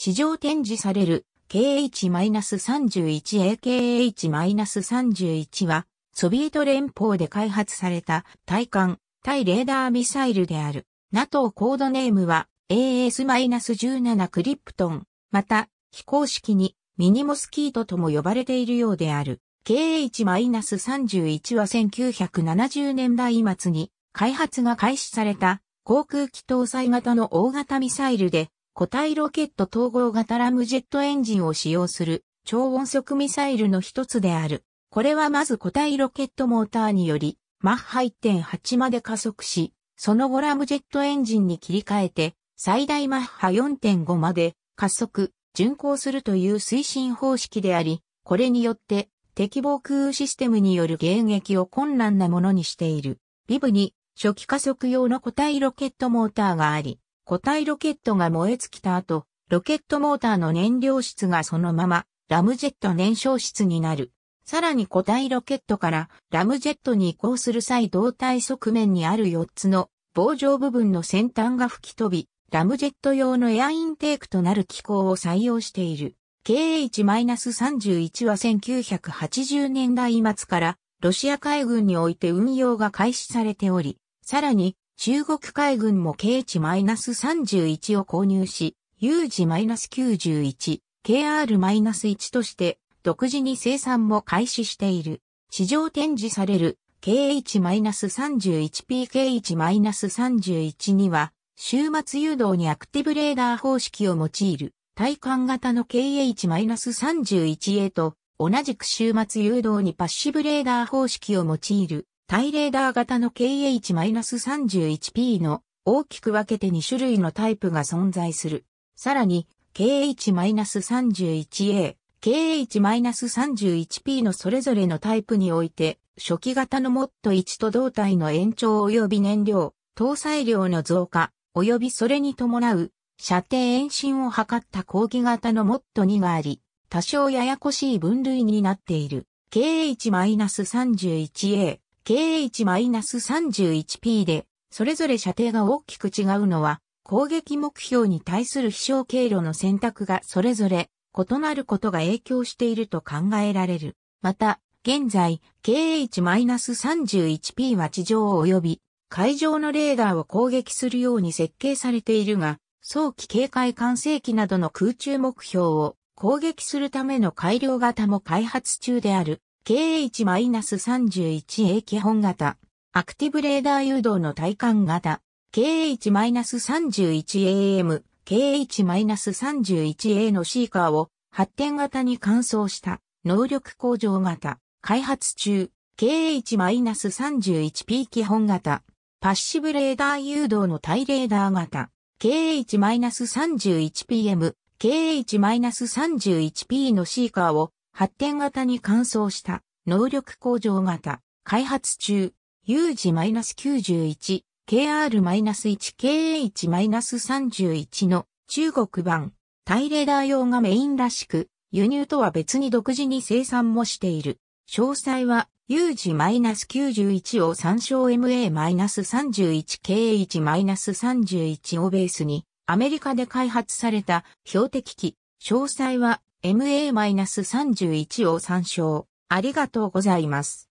地上展示される KH-31AKH-31 は、ソビエト連邦で開発された対艦、対レーダーミサイルである。NATO コードネームは AS-17 クリプトン。また、非公式にミニモスキートとも呼ばれているようである。KH-31 は1970年代末に開発が開始された航空機搭載型の大型ミサイルで固体ロケット統合型ラムジェットエンジンを使用する超音速ミサイルの一つである。これはまず固体ロケットモーターにより、マッハ1.8まで加速し、その後ラムジェットエンジンに切り替えて、最大マッハ4.5まで加速、巡航するという推進方式であり、これによって敵防空システムによる迎撃を困難なものにしている。ビブに初期加速用の固体ロケットモーターがあり、固体ロケットが燃え尽きた後、ロケットモーターの燃料室がそのままラムジェット燃焼室になる。さらに固体ロケットからラムジェットに移行する際胴体側面にある4つの棒状部分の先端が吹き飛び、ラムジェット用のエアインテークとなる機構を採用している。KH-31 は1980年代末からロシア海軍において運用が開始されており、さらに中国海軍も KH-31 を購入し、有事 -91、KR-1 として、独自に生産も開始している。市場展示される KH-31PKH-31 には、終末誘導にアクティブレーダー方式を用いる、体感型の KH-31A と、同じく終末誘導にパッシブレーダー方式を用いる、タイレーダー型の KH-31P の大きく分けて2種類のタイプが存在する。さらに、KH-31A、KH-31P のそれぞれのタイプにおいて、初期型のモッド1と胴体の延長及び燃料、搭載量の増加、及びそれに伴う、射程延伸を図った後期型のモッド2があり、多少ややこしい分類になっている。KH-31A、KH-31P で、それぞれ射程が大きく違うのは、攻撃目標に対する飛翔経路の選択がそれぞれ異なることが影響していると考えられる。また、現在、KH-31P は地上及び海上のレーダーを攻撃するように設計されているが、早期警戒管制機などの空中目標を攻撃するための改良型も開発中である。KH-31A 基本型、アクティブレーダー誘導の体感型、KH-31AM、KH-31A のシーカーを発展型に換装した能力向上型、開発中、KH-31P 基本型、パッシブレーダー誘導の対レーダー型、KH-31PM、KH-31P のシーカーを発展型に乾燥した能力向上型開発中、有事 -91、KR-1KH-31 の中国版、タイレーダー用がメインらしく、輸入とは別に独自に生産もしている。詳細は、有事 -91 を参照 MA-31KH-31 をベースに、アメリカで開発された標的機。詳細は、MA-31 を参照。ありがとうございます。